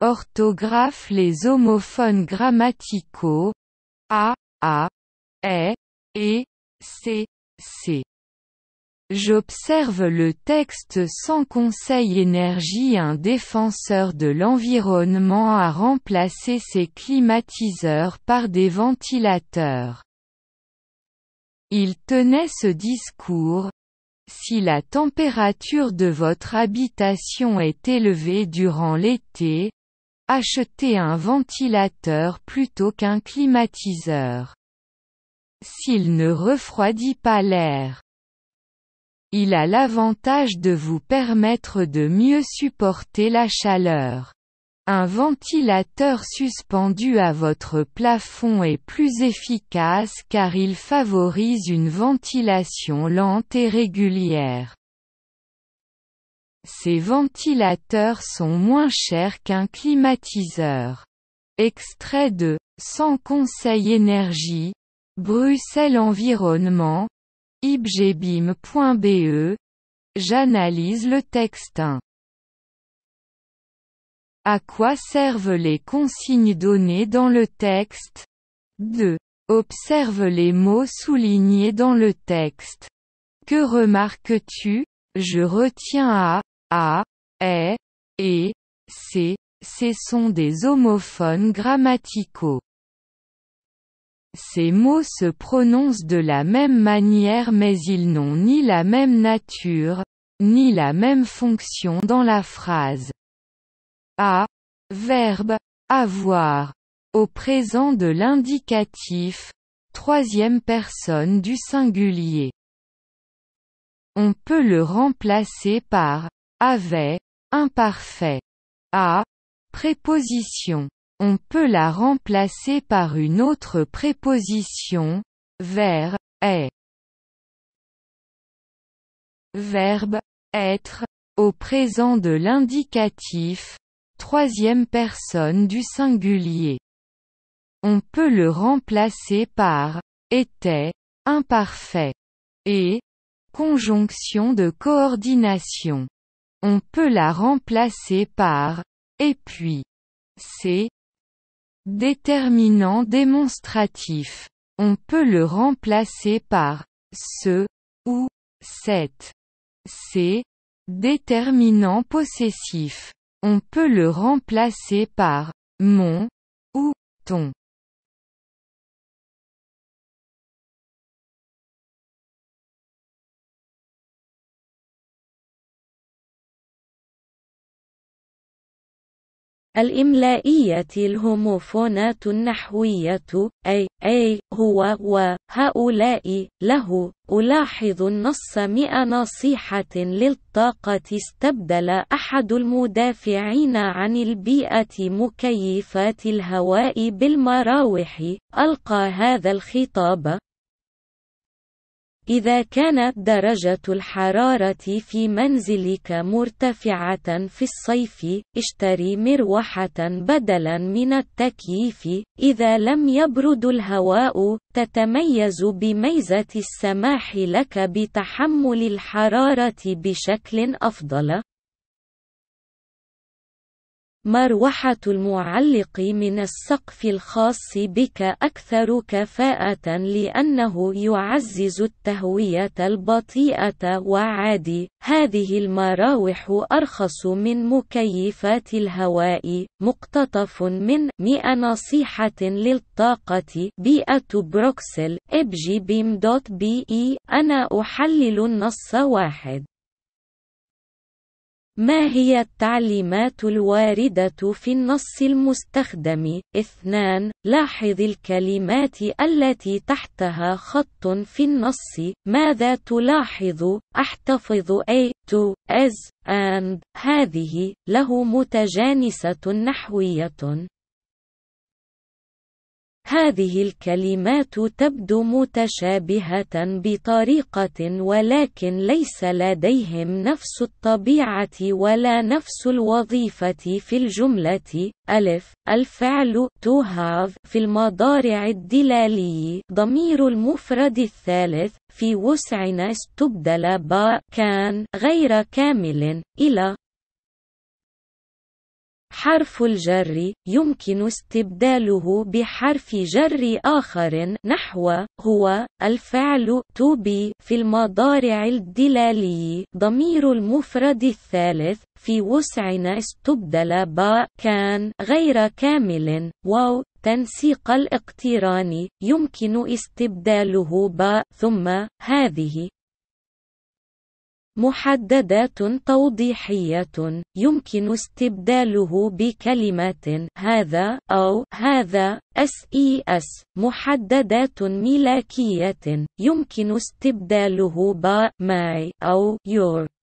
orthographe les homophones grammaticaux a, a, e, E, c, c. J'observe le texte sans conseil énergie un défenseur de l'environnement a remplacé ses climatiseurs par des ventilateurs. Il tenait ce discours, si la température de votre habitation est élevée durant l'été, Achetez un ventilateur plutôt qu'un climatiseur. S'il ne refroidit pas l'air, il a l'avantage de vous permettre de mieux supporter la chaleur. Un ventilateur suspendu à votre plafond est plus efficace car il favorise une ventilation lente et régulière. Ces ventilateurs sont moins chers qu'un climatiseur. Extrait de Sans conseil énergie, Bruxelles Environnement, ibgbim.be, j'analyse le texte 1. À quoi servent les consignes données dans le texte 2. Observe les mots soulignés dans le texte. Que remarques-tu Je retiens à a, E, et C, C sont des homophones grammaticaux. Ces mots se prononcent de la même manière mais ils n'ont ni la même nature, ni la même fonction dans la phrase. A. Verbe. Avoir. Au présent de l'indicatif. Troisième personne du singulier. On peut le remplacer par avait, imparfait. A. Préposition. On peut la remplacer par une autre préposition, vers, est. Verbe, être, au présent de l'indicatif, troisième personne du singulier. On peut le remplacer par, était, imparfait. Et, conjonction de coordination. On peut la remplacer par et puis. C'est déterminant démonstratif. On peut le remplacer par ce ou cette. C'est déterminant possessif. On peut le remplacer par mon ou ton. الإملائية الهوموفونات النحوية أي أي هو و هؤلاء له ألاحظ النص مئة نصيحة للطاقة استبدل أحد المدافعين عن البيئة مكيفات الهواء بالمراوح ألقى هذا الخطاب إذا كانت درجة الحرارة في منزلك مرتفعة في الصيف، اشتري مروحة بدلا من التكييف. إذا لم يبرد الهواء، تتميز بميزة السماح لك بتحمل الحرارة بشكل أفضل. مروحة المعلق من السقف الخاص بك أكثر كفاءة لأنه يعزز التهوية البطيئة وعادي هذه المراوح أرخص من مكيفات الهواء مقتطف من 100 نصيحة للطاقة بيئة بروكسل ابجي بيم دوت بي إي أنا أحلل النص واحد ما هي التعليمات الواردة في النص المستخدم؟ اثنان لاحظ الكلمات التي تحتها خط في النص ماذا تلاحظ؟ احتفظ A to as and هذه له متجانسة نحوية هذه الكلمات تبدو متشابهة بطريقة ولكن ليس لديهم نفس الطبيعة ولا نفس الوظيفة في الجملة ألف الفعل to have في المضارع الدلالي ضمير المفرد الثالث في وسعنا استبدل با كان غير كامل إلى حرف الجر يمكن استبداله بحرف جر آخر نحو هو الفعل to be في المضارع الدلالي ضمير المفرد الثالث في وسعنا استبدل با كان غير كامل واو تنسيق الاقتران يمكن استبداله با ثم هذه محددات توضيحية يمكن استبداله بكلمة هذا أو هذا SES e محددات ملاكية يمكن استبداله ب my أو your